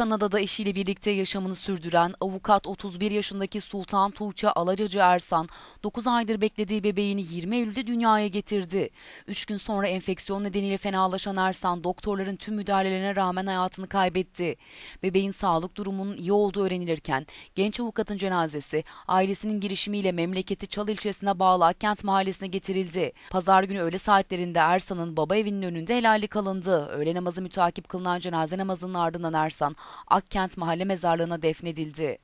Kanada'da eşiyle birlikte yaşamını sürdüren avukat 31 yaşındaki Sultan Tuğçe Alacacı Ersan 9 aydır beklediği bebeğini 20 Eylül'de dünyaya getirdi. 3 gün sonra enfeksiyon nedeniyle fenalaşan Ersan doktorların tüm müdahalelerine rağmen hayatını kaybetti. Bebeğin sağlık durumunun iyi olduğu öğrenilirken genç avukatın cenazesi ailesinin girişimiyle memleketi Çal ilçesine bağlı Akkent mahallesine getirildi. Pazar günü öğle saatlerinde Ersan'ın baba evinin önünde helallik alındı. Öğle namazı müteakip kılınan cenaze namazının ardından Ersan Akkent Mahalle Mezarlığı'na defnedildi.